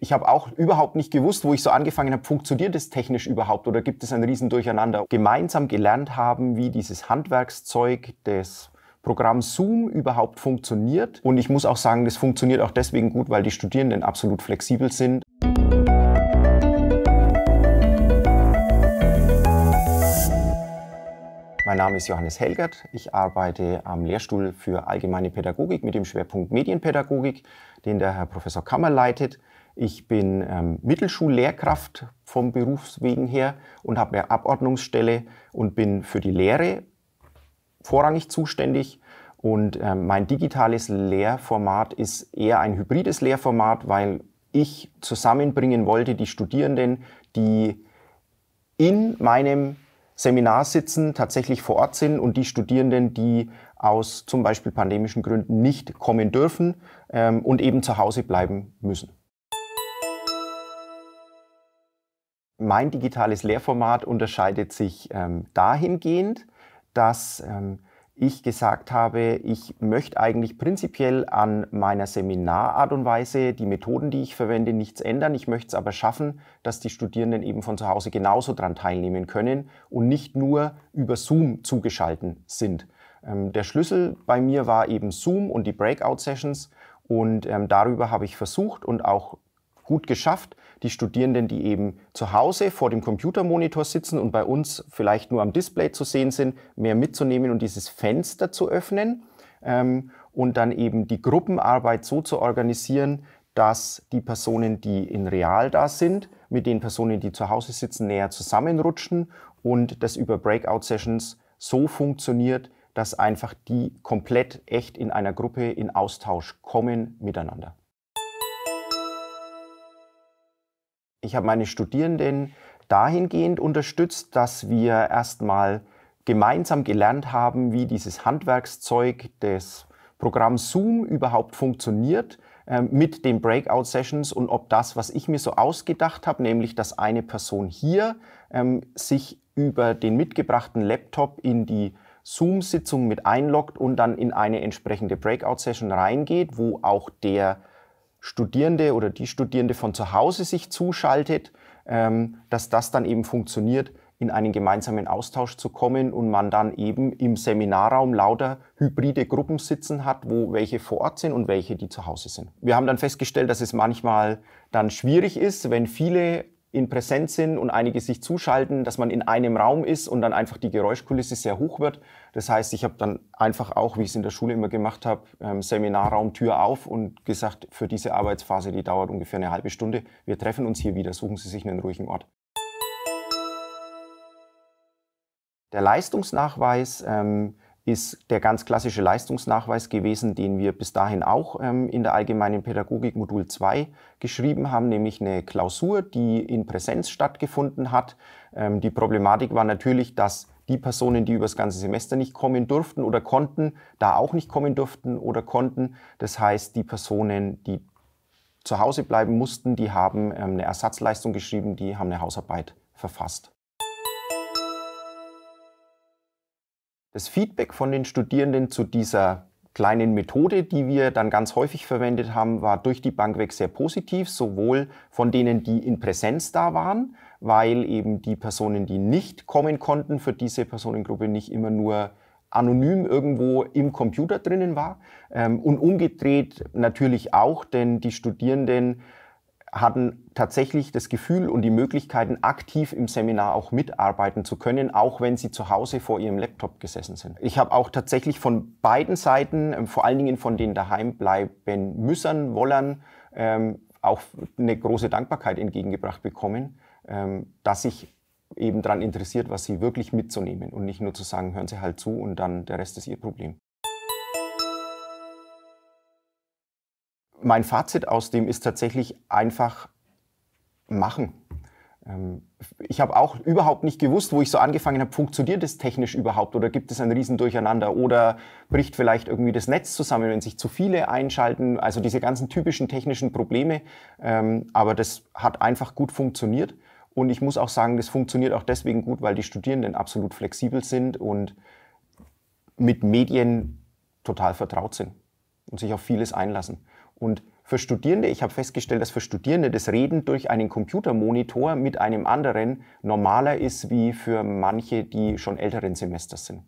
ich habe auch überhaupt nicht gewusst, wo ich so angefangen habe, funktioniert es technisch überhaupt oder gibt es ein Riesendurcheinander. Gemeinsam gelernt haben, wie dieses Handwerkszeug des Programm Zoom überhaupt funktioniert. Und ich muss auch sagen, das funktioniert auch deswegen gut, weil die Studierenden absolut flexibel sind. Mein Name ist Johannes Helgert. Ich arbeite am Lehrstuhl für Allgemeine Pädagogik mit dem Schwerpunkt Medienpädagogik, den der Herr Professor Kammer leitet. Ich bin ähm, Mittelschullehrkraft vom Berufswegen her und habe eine Abordnungsstelle und bin für die Lehre vorrangig zuständig. Und ähm, mein digitales Lehrformat ist eher ein hybrides Lehrformat, weil ich zusammenbringen wollte die Studierenden, die in meinem Seminar sitzen, tatsächlich vor Ort sind und die Studierenden, die aus zum Beispiel pandemischen Gründen nicht kommen dürfen ähm, und eben zu Hause bleiben müssen. mein digitales Lehrformat unterscheidet sich ähm, dahingehend, dass ähm, ich gesagt habe, ich möchte eigentlich prinzipiell an meiner Seminarart und Weise, die Methoden, die ich verwende, nichts ändern. Ich möchte es aber schaffen, dass die Studierenden eben von zu Hause genauso daran teilnehmen können und nicht nur über Zoom zugeschalten sind. Ähm, der Schlüssel bei mir war eben Zoom und die Breakout-Sessions und ähm, darüber habe ich versucht und auch gut geschafft, die Studierenden, die eben zu Hause vor dem Computermonitor sitzen und bei uns vielleicht nur am Display zu sehen sind, mehr mitzunehmen und dieses Fenster zu öffnen ähm, und dann eben die Gruppenarbeit so zu organisieren, dass die Personen, die in Real da sind, mit den Personen, die zu Hause sitzen, näher zusammenrutschen und das über Breakout-Sessions so funktioniert, dass einfach die komplett echt in einer Gruppe in Austausch kommen miteinander. Ich habe meine Studierenden dahingehend unterstützt, dass wir erstmal gemeinsam gelernt haben, wie dieses Handwerkszeug des Programms Zoom überhaupt funktioniert äh, mit den Breakout-Sessions und ob das, was ich mir so ausgedacht habe, nämlich dass eine Person hier ähm, sich über den mitgebrachten Laptop in die Zoom-Sitzung mit einloggt und dann in eine entsprechende Breakout-Session reingeht, wo auch der Studierende oder die Studierende von zu Hause sich zuschaltet, ähm, dass das dann eben funktioniert, in einen gemeinsamen Austausch zu kommen und man dann eben im Seminarraum lauter hybride Gruppen sitzen hat, wo welche vor Ort sind und welche, die zu Hause sind. Wir haben dann festgestellt, dass es manchmal dann schwierig ist, wenn viele in Präsenz sind und einige sich zuschalten, dass man in einem Raum ist und dann einfach die Geräuschkulisse sehr hoch wird. Das heißt, ich habe dann einfach auch, wie ich es in der Schule immer gemacht habe, ähm, Seminarraum Tür auf und gesagt, für diese Arbeitsphase, die dauert ungefähr eine halbe Stunde, wir treffen uns hier wieder, suchen Sie sich einen ruhigen Ort. Der Leistungsnachweis ähm, ist der ganz klassische Leistungsnachweis gewesen, den wir bis dahin auch ähm, in der allgemeinen Pädagogik Modul 2 geschrieben haben, nämlich eine Klausur, die in Präsenz stattgefunden hat. Ähm, die Problematik war natürlich, dass die Personen, die über das ganze Semester nicht kommen durften oder konnten, da auch nicht kommen durften oder konnten. Das heißt, die Personen, die zu Hause bleiben mussten, die haben ähm, eine Ersatzleistung geschrieben, die haben eine Hausarbeit verfasst. Das Feedback von den Studierenden zu dieser kleinen Methode, die wir dann ganz häufig verwendet haben, war durch die Bank weg sehr positiv, sowohl von denen, die in Präsenz da waren, weil eben die Personen, die nicht kommen konnten, für diese Personengruppe nicht immer nur anonym irgendwo im Computer drinnen war ähm, und umgedreht natürlich auch, denn die Studierenden hatten tatsächlich das Gefühl und die Möglichkeiten, aktiv im Seminar auch mitarbeiten zu können, auch wenn sie zu Hause vor ihrem Laptop gesessen sind. Ich habe auch tatsächlich von beiden Seiten, ähm, vor allen Dingen von den daheim bleiben müssen, wollen, ähm, auch eine große Dankbarkeit entgegengebracht bekommen, ähm, dass ich eben daran interessiert, was sie wirklich mitzunehmen und nicht nur zu sagen, hören Sie halt zu und dann der Rest ist Ihr Problem. mein Fazit aus dem ist tatsächlich einfach machen. Ähm, ich habe auch überhaupt nicht gewusst, wo ich so angefangen habe, funktioniert das technisch überhaupt oder gibt es ein Riesendurcheinander oder bricht vielleicht irgendwie das Netz zusammen, wenn sich zu viele einschalten, also diese ganzen typischen technischen Probleme. Ähm, aber das hat einfach gut funktioniert und ich muss auch sagen, das funktioniert auch deswegen gut, weil die Studierenden absolut flexibel sind und mit Medien total vertraut sind und sich auf vieles einlassen. Und für Studierende, ich habe festgestellt, dass für Studierende das Reden durch einen Computermonitor mit einem anderen normaler ist wie für manche, die schon älteren Semesters sind.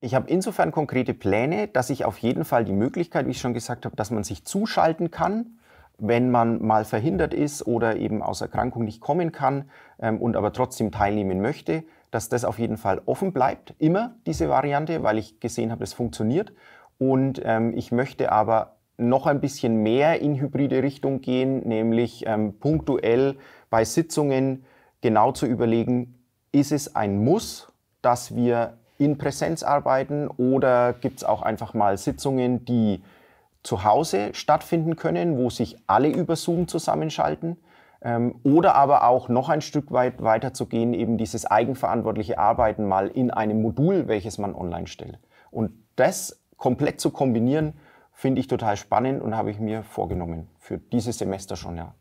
Ich habe insofern konkrete Pläne, dass ich auf jeden Fall die Möglichkeit, wie ich schon gesagt habe, dass man sich zuschalten kann, wenn man mal verhindert ist oder eben aus Erkrankung nicht kommen kann ähm, und aber trotzdem teilnehmen möchte, dass das auf jeden Fall offen bleibt, immer diese Variante, weil ich gesehen habe, das funktioniert. Und ähm, ich möchte aber noch ein bisschen mehr in hybride Richtung gehen, nämlich ähm, punktuell bei Sitzungen genau zu überlegen, ist es ein Muss, dass wir in Präsenz arbeiten oder gibt es auch einfach mal Sitzungen, die zu Hause stattfinden können, wo sich alle über Zoom zusammenschalten? Ähm, oder aber auch noch ein Stück weit weiter zu gehen, eben dieses eigenverantwortliche Arbeiten mal in einem Modul, welches man online stellt. Und das komplett zu kombinieren, finde ich total spannend und habe ich mir vorgenommen für dieses Semester schon, ja.